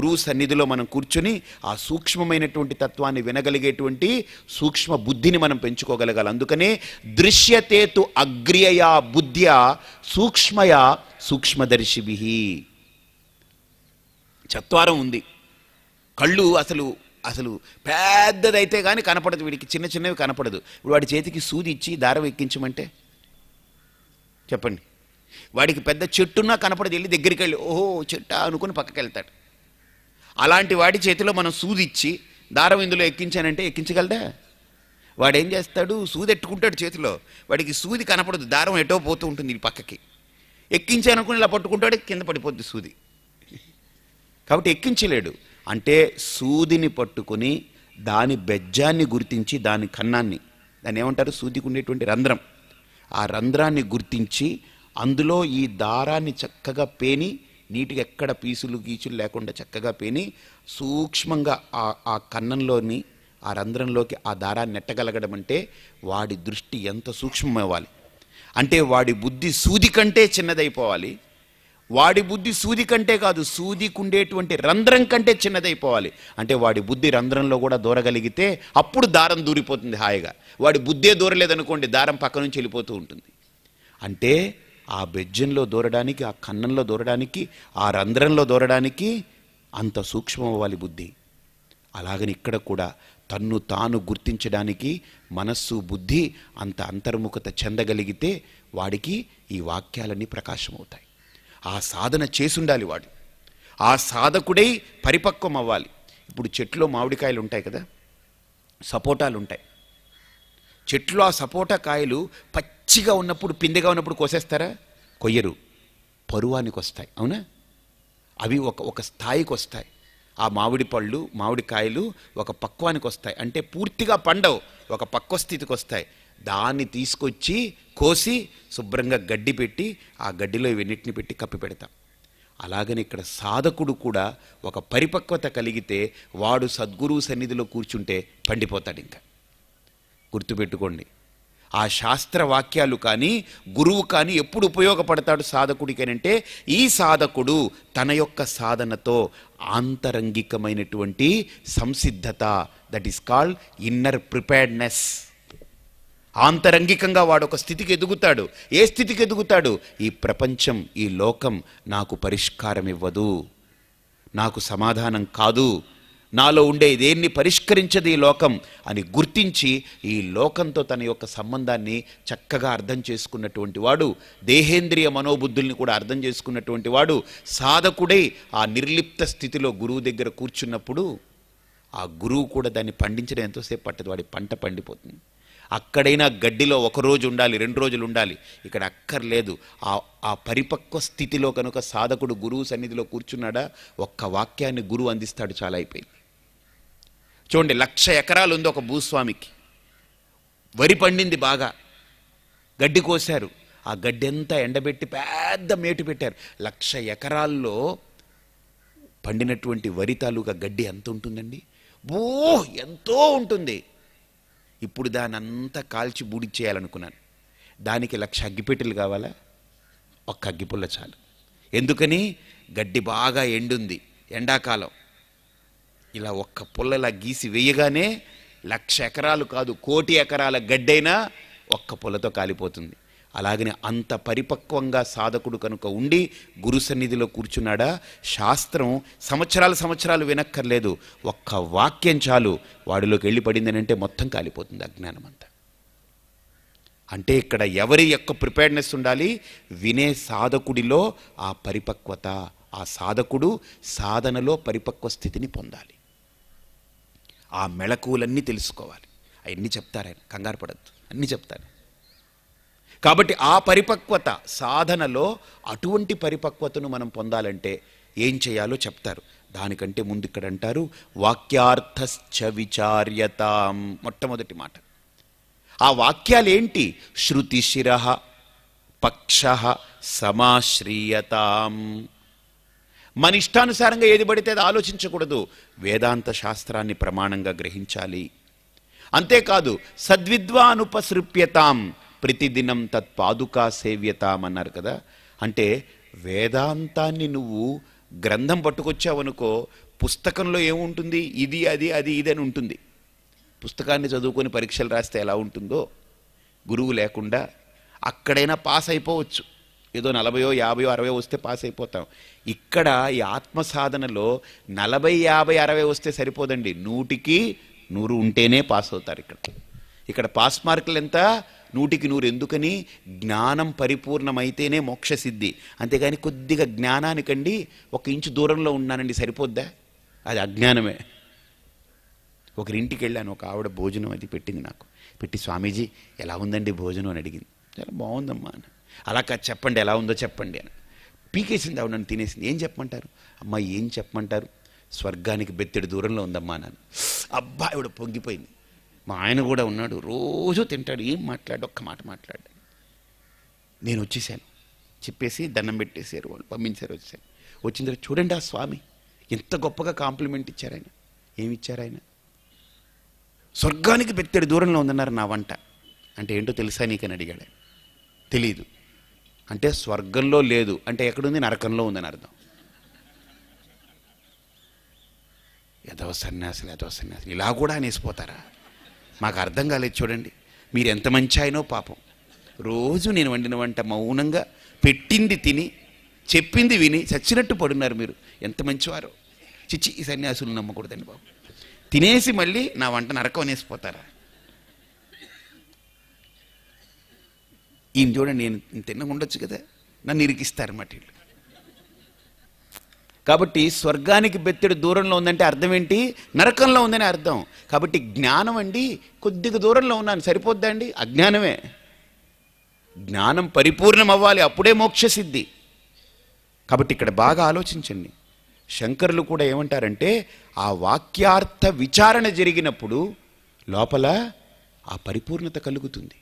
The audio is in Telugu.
గురువు సన్నిధిలో మనం కూర్చుని ఆ సూక్ష్మమైనటువంటి తత్వాన్ని వినగలిగేటువంటి సూక్ష్మ బుద్ధిని మనం పెంచుకోగలగాలి అందుకనే దృశ్యతేతు అగ్రియయా బుద్ధ్య సూక్ష్మయా సూక్ష్మదర్శిభి చత్వారం ఉంది కళ్ళు అసలు అసలు పెద్దదైతే కానీ కనపడదు వీడికి చిన్న చిన్నవి కనపడదు ఇప్పుడు వాడి చేతికి సూది ఇచ్చి దారం ఎక్కించమంటే చెప్పండి వాడికి పెద్ద చెట్టున్నా కనపడదు వెళ్ళి దగ్గరికి వెళ్ళి ఓహో చెట్టా అనుకుని పక్కకి వెళ్తాడు అలాంటి వాడి చేతిలో మనం సూదిచ్చి దారం ఇందులో ఎక్కించానంటే ఎక్కించగలదా వాడేం చేస్తాడు సూది ఎట్టుకుంటాడు చేతిలో వాడికి సూది కనపడదు దారం ఎటో పోతూ ఉంటుంది ఈ పక్కకి ఎక్కించానుకుని ఇలా పట్టుకుంటాడు కింద పడిపోద్ది సూది కాబట్టి ఎక్కించలేడు అంటే సూదిని పట్టుకుని దాని బెజ్జాన్ని గుర్తించి దాని కన్నాన్ని దాన్ని ఏమంటారు సూదికి ఉండేటువంటి రంధ్రం ఆ రంధ్రాన్ని గుర్తించి అందులో ఈ దారాన్ని చక్కగా పేని నీటిగా ఎక్కడ పీసులు గీచులు లేకుండా చక్కగా పేని సూక్ష్మంగా ఆ ఆ కన్నంలోని ఆ రంధ్రంలోకి ఆ దారాన్ని నెట్టగలగడం అంటే వాడి దృష్టి ఎంత సూక్ష్మమవ్వాలి అంటే వాడి బుద్ధి సూది కంటే చిన్నదైపోవాలి వాడి బుద్ధి సూది కంటే కాదు సూదికుండేటువంటి రంధ్రం కంటే చిన్నదైపోవాలి అంటే వాడి బుద్ధి రంధ్రంలో కూడా దూరగలిగితే అప్పుడు దారం దూరిపోతుంది హాయిగా వాడి బుద్ధే దూరలేదనుకోండి దారం పక్క నుంచి వెళ్ళిపోతూ ఉంటుంది అంటే ఆ బెజ్జంలో దూరడానికి ఆ కన్నంలో దూరడానికి ఆ రంధ్రంలో దూరడానికి అంత అవ్వాలి బుద్ధి అలాగని ఇక్కడ కూడా తన్ను తాను గుర్తించడానికి మనస్సు బుద్ధి అంత అంతర్ముఖత చెందగలిగితే వాడికి ఈ వాక్యాలన్నీ ప్రకాశమవుతాయి ఆ సాధన చేసుండాలి వాడు ఆ సాధకుడై పరిపక్వం అవ్వాలి ఇప్పుడు చెట్లో మామిడికాయలు ఉంటాయి కదా సపోటాలు ఉంటాయి చెట్లో ఆ సపోటా కాయలు పచ్చిగా ఉన్నప్పుడు పిందెగా ఉన్నప్పుడు కోసేస్తారా కొయ్యరు పరువానికి వస్తాయి అవునా అవి ఒక ఒక స్థాయికి వస్తాయి ఆ మామిడి పళ్ళు మామిడికాయలు ఒక పక్వానికి వస్తాయి అంటే పూర్తిగా పండవు ఒక పక్వ స్థితికి వస్తాయి దాన్ని తీసుకొచ్చి కోసి శుభ్రంగా గడ్డి పెట్టి ఆ గడ్డిలో ఇవన్నిటిని పెట్టి కప్పి పెడతాం అలాగని ఇక్కడ సాధకుడు కూడా ఒక పరిపక్వత కలిగితే వాడు సద్గురువు సన్నిధిలో కూర్చుంటే పండిపోతాడు ఇంకా గుర్తుపెట్టుకోండి ఆ శాస్త్ర వాక్యాలు కానీ గురువు కానీ ఎప్పుడు ఉపయోగపడతాడు సాధకుడికి అంటే ఈ సాధకుడు తన యొక్క సాధనతో ఆంతరంగికమైనటువంటి సంసిద్ధత that is called inner preparedness ఆంతరంగికంగా వాడు ఒక స్థితికి ఎదుగుతాడు ఏ స్థితికి ఎదుగుతాడు ఈ ప్రపంచం ఈ లోకం నాకు పరిష్కారం ఇవ్వదు నాకు సమాధానం కాదు నాలో ఉండే దేన్ని పరిష్కరించదు ఈ లోకం అని గుర్తించి ఈ లోకంతో తన యొక్క సంబంధాన్ని చక్కగా అర్థం చేసుకున్నటువంటి వాడు దేహేంద్రియ మనోబుద్ధుల్ని కూడా అర్థం చేసుకున్నటువంటి వాడు సాధకుడై ఆ నిర్లిప్త స్థితిలో గురువు దగ్గర కూర్చున్నప్పుడు ఆ గురువు కూడా దాన్ని పండించడం ఎంతోసేపు పట్టదు వాడి పంట పండిపోతుంది అక్కడైనా గడ్డిలో ఒకరోజు ఉండాలి రెండు రోజులు ఉండాలి ఇక్కడ అక్కర్లేదు ఆ ఆ పరిపక్వ స్థితిలో కనుక సాధకుడు గురువు సన్నిధిలో కూర్చున్నాడా ఒక్క వాక్యాన్ని గురువు అందిస్తాడు చాలా అయిపోయింది చూడండి లక్ష ఎకరాలు ఉంది ఒక భూస్వామికి వరి పండింది బాగా గడ్డి కోశారు ఆ గడ్డి అంతా ఎండబెట్టి పెద్ద మేటు పెట్టారు లక్ష ఎకరాల్లో పండినటువంటి వరి తాలూకా గడ్డి ఎంత ఉంటుందండి ఓ ఎంతో ఉంటుంది ఇప్పుడు దాని అంతా కాల్చి బూడిచ్చేయాలనుకున్నాను దానికి లక్ష అగ్గిపెట్టెలు కావాలా ఒక్క అగ్గిపుల్ల చాలు ఎందుకని గడ్డి బాగా ఎండుంది ఎండాకాలం ఇలా ఒక్క పుల్లలా గీసి వేయగానే లక్ష ఎకరాలు కాదు కోటి ఎకరాల గడ్డైనా ఒక్క పుల్లతో కాలిపోతుంది అలాగనే అంత పరిపక్వంగా సాధకుడు కనుక ఉండి గురు సన్నిధిలో కూర్చున్నాడా శాస్త్రం సంవత్సరాలు సంవత్సరాలు వినక్కర్లేదు ఒక్క వాక్యం చాలు వాడిలోకి వెళ్ళి అంటే మొత్తం కాలిపోతుంది అజ్ఞానం అంతా అంటే ఇక్కడ ఎవరి యొక్క ప్రిపేర్నెస్ ఉండాలి వినే సాధకుడిలో ఆ పరిపక్వత ఆ సాధకుడు సాధనలో పరిపక్వ స్థితిని పొందాలి ఆ మెళకువలన్నీ తెలుసుకోవాలి అవన్నీ చెప్తారాయన కంగారు పడద్దు అన్నీ చెప్తాను కాబట్టి ఆ పరిపక్వత సాధనలో అటువంటి పరిపక్వతను మనం పొందాలంటే ఏం చేయాలో చెప్తారు దానికంటే ముందు ఇక్కడ అంటారు వాక్యార్థశ్చ విచార్యత మొట్టమొదటి మాట ఆ వాక్యాలేంటి శృతిశిర పక్ష సమాశ్రీయతాం మన ఇష్టానుసారంగా ఏది పడితే అది ఆలోచించకూడదు వేదాంత శాస్త్రాన్ని ప్రమాణంగా గ్రహించాలి అంతేకాదు సద్విద్వానుపసృప్యతాం ప్రతిదినం తత్పాదుకా సేవ్యతాం అన్నారు కదా అంటే వేదాంతాన్ని నువ్వు గ్రంథం పట్టుకొచ్చావనుకో పుస్తకంలో ఏముంటుంది ఇది అది అది ఇది అని ఉంటుంది పుస్తకాన్ని చదువుకొని పరీక్షలు రాస్తే ఎలా ఉంటుందో గురువు లేకుండా అక్కడైనా పాస్ అయిపోవచ్చు ఏదో నలభయో యాభయో అరవై వస్తే పాస్ అయిపోతాం ఇక్కడ ఈ ఆత్మ సాధనలో నలభై యాభై అరవై వస్తే సరిపోదండి నూటికి నూరు ఉంటేనే పాస్ అవుతారు ఇక్కడ ఇక్కడ పాస్ మార్కులు ఎంత నూటికి నూరు ఎందుకని జ్ఞానం పరిపూర్ణమైతేనే మోక్షసిద్ధి అంతేగాని కొద్దిగా జ్ఞానానికండి ఒక ఇంచు దూరంలో ఉన్నానండి సరిపోద్దా అది అజ్ఞానమే ఒకరింటికి వెళ్ళాను ఒక ఆవిడ భోజనం అది పెట్టింది నాకు పెట్టి స్వామీజీ ఎలా ఉందండి భోజనం అని అడిగింది చాలా బాగుందమ్మా అని అలా కాదు చెప్పండి ఎలా ఉందో చెప్పండి అని పీకేసింది అవును నన్ను తినేసింది ఏం చెప్పమంటారు అమ్మ ఏం చెప్పమంటారు స్వర్గానికి బెత్తడి దూరంలో ఉందమ్మా నాన్న అబ్బా ఆవిడ పొంగిపోయింది మా ఆయన కూడా ఉన్నాడు రోజు తింటాడు ఏం మాట్లాడు ఒక్క మాట మాట్లాడు నేను వచ్చేసాను చెప్పేసి దండం పెట్టేశారు వాళ్ళు పంపించారు వచ్చేసాను వచ్చిన తర్వాత చూడండి ఆ స్వామి ఎంత గొప్పగా కాంప్లిమెంట్ ఇచ్చారు ఆయన ఏమి ఇచ్చారాయన ఆయన స్వర్గానికి బెత్తడి దూరంలో ఉందన్నారు నా వంట అంటే ఏంటో తెలుసా నీకని అడిగాడు తెలియదు అంటే స్వర్గంలో లేదు అంటే ఎక్కడుంది నరకంలో ఉందని అర్థం ఎదవ సన్యాసులు ఎదవ సన్యాసులు ఇలా కూడా అనేసిపోతారా మాకు అర్థం కాలేదు చూడండి మీరు ఎంత మంచి ఆయనో పాపం రోజు నేను వండిన వంట మౌనంగా పెట్టింది తిని చెప్పింది విని చచ్చినట్టు పడున్నారు మీరు ఎంత మంచివారు చిచ్చి ఈ సన్యాసులు నమ్మకూడదండి బాబు తినేసి మళ్ళీ నా వంట నరకం అనేసిపోతారా ఈయన చూడండి నేను తిన్న ఉండొచ్చు కదా నన్ను ఇరికిస్తారు మాట వీళ్ళు కాబట్టి స్వర్గానికి బెత్తడి దూరంలో ఉందంటే అర్థం ఏంటి నరకంలో ఉందని అర్థం కాబట్టి జ్ఞానం అండి కొద్దిగా దూరంలో ఉన్నాను సరిపోద్దా అజ్ఞానమే జ్ఞానం పరిపూర్ణం అవ్వాలి అప్పుడే మోక్షసిద్ధి కాబట్టి ఇక్కడ బాగా ఆలోచించండి శంకరులు కూడా ఏమంటారంటే ఆ వాక్యార్థ విచారణ జరిగినప్పుడు లోపల ఆ పరిపూర్ణత కలుగుతుంది